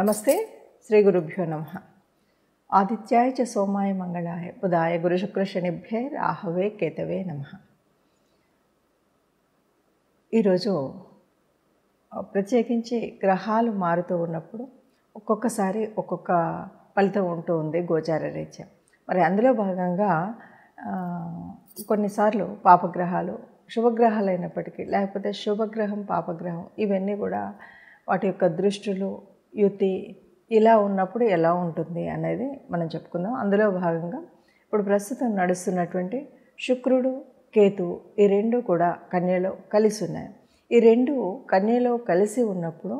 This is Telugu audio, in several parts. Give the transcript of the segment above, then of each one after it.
నమస్తే శ్రీ గురుభ్యో నమ ఆదిత్యాయ చ సోమాయ మంగళాయ బుధాయ గురుశుక్రశనిభ్యే రాహవే కేతవే నమ ఈరోజు ప్రత్యేకించి గ్రహాలు మారుతూ ఉన్నప్పుడు ఒక్కొక్కసారి ఒక్కొక్క ఫలితం ఉంటూ ఉంది గోచార రీత్యా మరి అందులో భాగంగా కొన్నిసార్లు పాపగ్రహాలు శుభగ్రహాలు అయినప్పటికీ లేకపోతే శుభగ్రహం పాపగ్రహం ఇవన్నీ కూడా వాటి యొక్క దృష్టిలో యుతి ఇలా ఉన్నప్పుడు ఎలా ఉంటుంది అనేది మనం చెప్పుకుందాం అందులో భాగంగా ఇప్పుడు ప్రస్తుతం నడుస్తున్నటువంటి శుక్రుడు కేతు ఈ రెండు కూడా కన్యలో కలిసి ఉన్నాయి ఈ రెండు కన్యలో కలిసి ఉన్నప్పుడు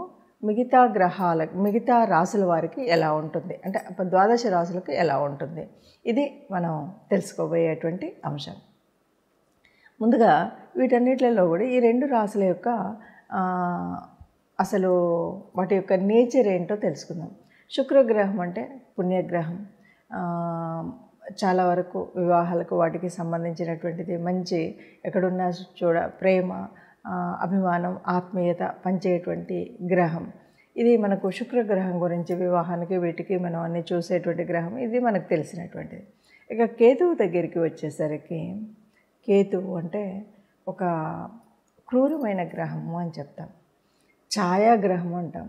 మిగతా గ్రహాల మిగతా రాసుల వారికి ఎలా ఉంటుంది అంటే ద్వాదశ రాసులకు ఎలా ఉంటుంది ఇది మనం తెలుసుకోబోయేటువంటి అంశం ముందుగా వీటన్నిటిలో కూడా ఈ రెండు రాసుల యొక్క అసలు వాటి యొక్క నేచర్ ఏంటో తెలుసుకుందాం శుక్రగ్రహం అంటే పుణ్యగ్రహం చాలా వరకు వివాహాలకు వాటికి సంబంధించినటువంటిది మంచి ఎక్కడున్నా చూడ ప్రేమ అభిమానం ఆత్మీయత పంచేటువంటి గ్రహం ఇది మనకు శుక్రగ్రహం గురించి వివాహానికి వీటికి మనం అన్ని చూసేటువంటి గ్రహం ఇది మనకు తెలిసినటువంటిది ఇక కేతువు దగ్గరికి వచ్చేసరికి కేతువు అంటే ఒక క్రూరమైన గ్రహము అని చెప్తాం ఛాయాగ్రహం అంటాం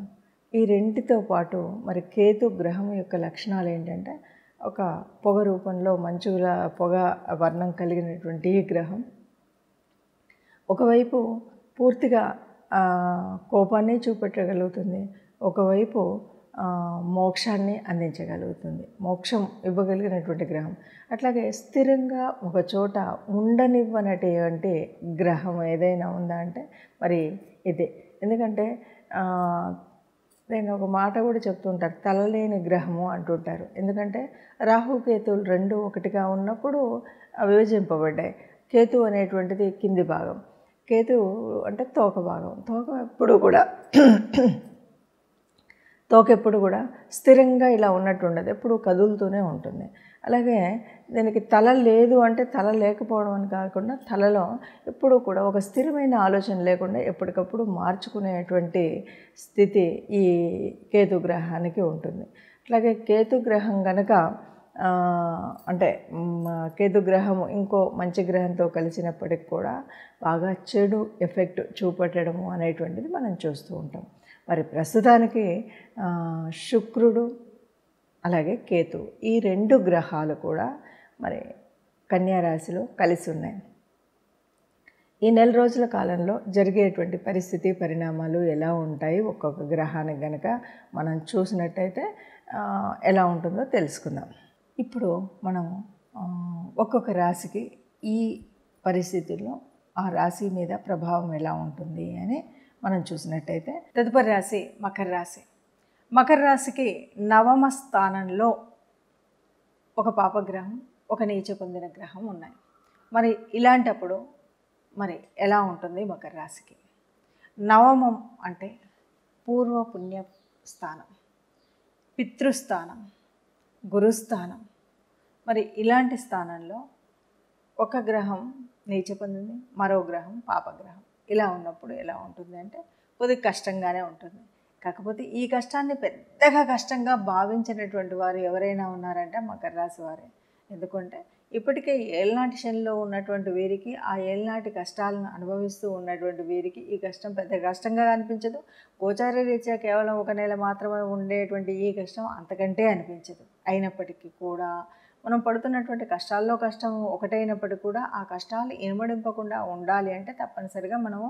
ఈ రెంటితో పాటు మరి కేతు గ్రహం యొక్క లక్షణాలు ఏంటంటే ఒక పొగ రూపంలో మంచుల పొగ వర్ణం కలిగినటువంటి ఈ గ్రహం ఒకవైపు పూర్తిగా కోపాన్ని చూపెట్టగలుగుతుంది ఒకవైపు మోక్షాన్ని అందించగలుగుతుంది మోక్షం ఇవ్వగలిగినటువంటి గ్రహం అట్లాగే స్థిరంగా ఒక చోట ఉండనివ్వనటువంటి గ్రహం ఏదైనా ఉందా అంటే మరి ఇదే ఎందుకంటే నేను ఒక మాట కూడా చెప్తుంటారు తలలేని గ్రహము అంటుంటారు ఎందుకంటే రాహుకేతువులు రెండు ఒకటిగా ఉన్నప్పుడు విభజింపబడ్డాయి కేతు అనేటువంటిది కింది భాగం కేతు అంటే తోక భాగం తోక ఎప్పుడు కూడా తోకెప్పుడు కూడా స్థిరంగా ఇలా ఉన్నట్టు ఉండదు ఎప్పుడు కదులుతూనే ఉంటుంది అలాగే దీనికి తల లేదు అంటే తల లేకపోవడం అని కాకుండా తలలో ఎప్పుడూ కూడా ఒక స్థిరమైన ఆలోచన లేకుండా ఎప్పటికప్పుడు మార్చుకునేటువంటి స్థితి ఈ కేతు గ్రహానికి ఉంటుంది అట్లాగే కేతు గ్రహం గనక అంటే కేతు గ్రహం ఇంకో మంచి గ్రహంతో కలిసినప్పటికి కూడా బాగా చెడు ఎఫెక్ట్ చూపెట్టడము అనేటువంటిది మనం చూస్తూ ఉంటాం మరి ప్రస్తుతానికి శుక్రుడు అలాగే కేతు ఈ రెండు గ్రహాలు కూడా మరి కన్యారాశిలో కలిసి ఉన్నాయి ఈ నెల రోజుల కాలంలో జరిగేటువంటి పరిస్థితి పరిణామాలు ఎలా ఉంటాయి ఒక్కొక్క గ్రహానికి గనక మనం చూసినట్టయితే ఎలా ఉంటుందో తెలుసుకుందాం ఇప్పుడు మనం ఒక్కొక్క రాశికి ఈ పరిస్థితుల్లో ఆ రాశి మీద ప్రభావం ఎలా ఉంటుంది అని మనం చూసినట్టయితే తదుపరి రాశి మకర రాశి మకర రాశికి నవమ స్థానంలో ఒక పాపగ్రహం ఒక నీచ పొందిన గ్రహం ఉన్నాయి మరి ఇలాంటప్పుడు మరి ఎలా ఉంటుంది మకర రాశికి నవమం అంటే పూర్వ పుణ్య స్థానం పితృస్థానం గురుస్థానం మరి ఇలాంటి స్థానంలో ఒక గ్రహం నీచ పొందింది మరో గ్రహం పాపగ్రహం ఇలా ఉన్నప్పుడు ఎలా ఉంటుంది అంటే కొద్దిగా కష్టంగానే ఉంటుంది కాకపోతే ఈ కష్టాన్ని పెద్దగా కష్టంగా భావించినటువంటి వారు ఎవరైనా ఉన్నారంటే మకర రాశి వారే ఎందుకంటే ఇప్పటికే ఏళ్ళనాటి శనిలో ఉన్నటువంటి వీరికి ఆ ఏళ్ళనాటి కష్టాలను అనుభవిస్తూ ఉన్నటువంటి వీరికి ఈ కష్టం పెద్ద కష్టంగా అనిపించదు గోచార రీత్యా కేవలం ఒక నెల మాత్రమే ఉండేటువంటి ఈ కష్టం అంతకంటే అనిపించదు అయినప్పటికీ కూడా మనం పడుతున్నటువంటి కష్టాల్లో కష్టం ఒకటైనప్పటికీ కూడా ఆ కష్టాలు ఇనుమడింపకుండా ఉండాలి అంటే తప్పనిసరిగా మనము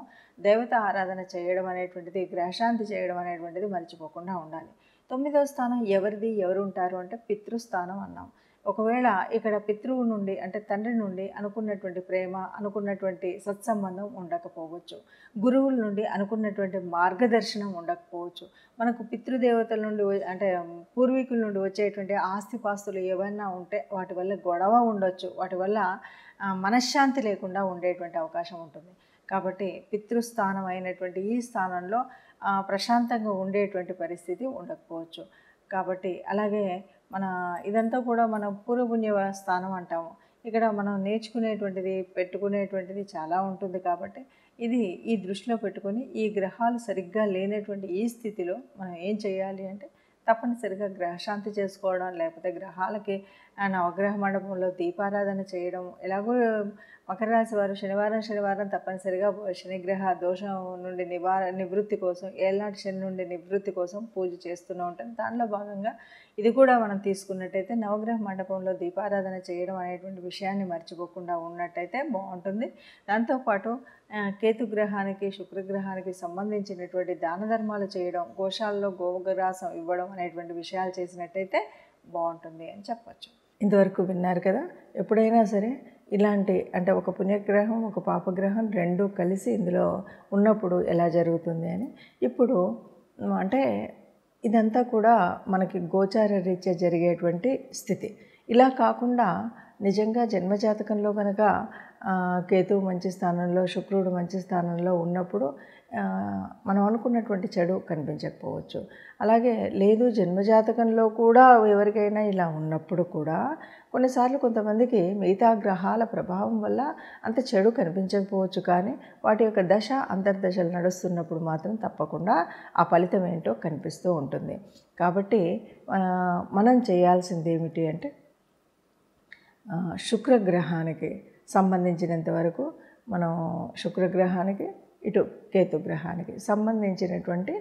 దేవత ఆరాధన చేయడం అనేటువంటిది గ్రహశాంతి చేయడం అనేటువంటిది మర్చిపోకుండా ఉండాలి తొమ్మిదవ స్థానం ఎవరిది ఎవరు ఉంటారు అంటే పితృస్థానం అన్నాం ఒకవేళ ఇక్కడ పితృవు నుండి అంటే తండ్రి నుండి అనుకున్నటువంటి ప్రేమ అనుకున్నటువంటి సత్సంబంధం ఉండకపోవచ్చు గురువుల నుండి అనుకున్నటువంటి మార్గదర్శనం ఉండకపోవచ్చు మనకు పితృదేవతల నుండి అంటే పూర్వీకుల నుండి వచ్చేటువంటి ఆస్తిపాస్తులు ఏవైనా ఉంటే వాటి వల్ల గొడవ ఉండొచ్చు వాటి వల్ల మనశ్శాంతి లేకుండా ఉండేటువంటి అవకాశం ఉంటుంది కాబట్టి పితృస్థానం అయినటువంటి ఈ స్థానంలో ప్రశాంతంగా ఉండేటువంటి పరిస్థితి ఉండకపోవచ్చు కాబట్టి అలాగే మన ఇదంతా కూడా మన పూర్వపుణ్య స్థానం అంటాము ఇక్కడ మనం నేర్చుకునేటువంటిది పెట్టుకునేటువంటిది చాలా ఉంటుంది కాబట్టి ఇది ఈ దృష్టిలో పెట్టుకొని ఈ గ్రహాలు సరిగ్గా లేనటువంటి ఈ స్థితిలో మనం ఏం చేయాలి అంటే తప్పనిసరిగా గ్రహశాంతి చేసుకోవడం లేకపోతే గ్రహాలకి నవగ్రహ మండపంలో దీపారాధన చేయడం ఎలాగో మకర రాశి వారు శనివారం శనివారం తప్పనిసరిగా శనిగ్రహ దోషం నుండి నివార నివృత్తి కోసం ఏలాంటి శని నుండి నివృత్తి కోసం పూజ చేస్తూనే ఉంటాం దానిలో భాగంగా ఇది కూడా మనం తీసుకున్నట్టయితే నవగ్రహ మండపంలో దీపారాధన చేయడం అనేటువంటి విషయాన్ని మర్చిపోకుండా ఉన్నట్టయితే బాగుంటుంది దాంతోపాటు కేతు గ్రహానికి శుక్రగ్రహానికి సంబంధించినటువంటి దాన ధర్మాలు చేయడం కోశాల్లో గోవగ్రాసం ఇవ్వడం అనేటువంటి విషయాలు చేసినట్టయితే బాగుంటుంది అని చెప్పచ్చు ఇంతవరకు విన్నారు కదా ఎప్పుడైనా సరే ఇలాంటి అంటే ఒక పుణ్యగ్రహం ఒక పాపగ్రహం రెండు కలిసి ఇందులో ఉన్నప్పుడు ఎలా జరుగుతుంది అని ఇప్పుడు అంటే ఇదంతా కూడా మనకి గోచార రీత్యా జరిగేటువంటి స్థితి ఇలా కాకుండా నిజంగా జన్మజాతకంలో కనుక కేతువు మంచి స్థానంలో శుక్రుడు మంచి స్థానంలో ఉన్నప్పుడు మనం అనుకున్నటువంటి చెడు కనిపించకపోవచ్చు అలాగే లేదు జన్మజాతకంలో కూడా ఎవరికైనా ఇలా ఉన్నప్పుడు కూడా కొన్నిసార్లు కొంతమందికి మిగతా గ్రహాల ప్రభావం వల్ల అంత చెడు కనిపించకపోవచ్చు కానీ వాటి యొక్క దశ అంతర్దశలు నడుస్తున్నప్పుడు మాత్రం తప్పకుండా ఆ ఫలితం ఏంటో కనిపిస్తూ ఉంటుంది కాబట్టి మనం చేయాల్సింది ఏమిటి అంటే శుక్రగ్రహానికి సంబంధించినంత వరకు మనం శుక్రగ్రహానికి ఇటు కేతుగ్రహానికి సంబంధించినటువంటి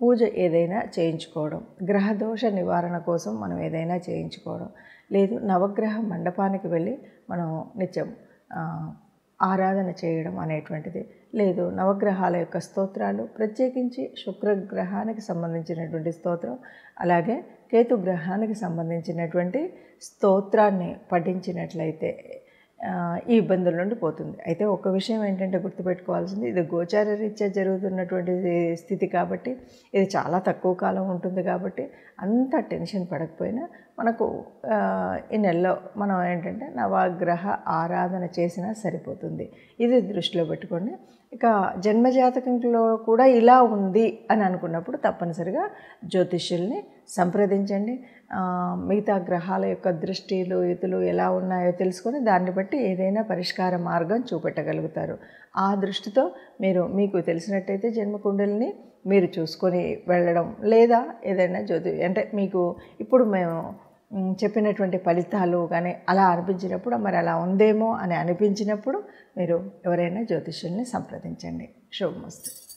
పూజ ఏదైనా చేయించుకోవడం గ్రహదోష నివారణ కోసం మనం ఏదైనా చేయించుకోవడం లేదు నవగ్రహ మండపానికి వెళ్ళి మనం నిత్యం ఆరాధన చేయడం అనేటువంటిది లేదు నవగ్రహాల యొక్క స్తోత్రాలు ప్రత్యేకించి శుక్రగ్రహానికి సంబంధించినటువంటి స్తోత్రం అలాగే కేతు గ్రహానికి సంబంధించినటువంటి స్తోత్రాన్ని పఠించినట్లయితే ఈ ఇబ్బందుల నుండి పోతుంది అయితే ఒక విషయం ఏంటంటే గుర్తుపెట్టుకోవాల్సింది ఇది గోచార రీత్యా జరుగుతున్నటువంటి స్థితి కాబట్టి ఇది చాలా తక్కువ కాలం ఉంటుంది కాబట్టి అంత టెన్షన్ పడకపోయినా మనకు ఈ నెలలో మనం ఏంటంటే నవగ్రహ ఆరాధన చేసినా సరిపోతుంది ఇది దృష్టిలో పెట్టుకోండి ఇక జన్మజాతకంలో కూడా ఇలా ఉంది అని అనుకున్నప్పుడు తప్పనిసరిగా జ్యోతిష్యుల్ని సంప్రదించండి మిగతా గ్రహాల యొక్క దృష్టిలు ఇతులు ఎలా ఉన్నాయో తెలుసుకొని దాన్ని బట్టి ఏదైనా పరిష్కార మార్గం చూపెట్టగలుగుతారు ఆ దృష్టితో మీరు మీకు తెలిసినట్టయితే జన్మకుండలిని మీరు చూసుకొని వెళ్ళడం లేదా ఏదైనా జ్యోతి అంటే మీకు ఇప్పుడు మేము చెప్పినటువంటి ఫలితాలు కానీ అలా అనిపించినప్పుడు మరి అలా ఉందేమో అని అనిపించినప్పుడు మీరు ఎవరైనా జ్యోతిష్యుల్ని సంప్రదించండి శుభమస్తు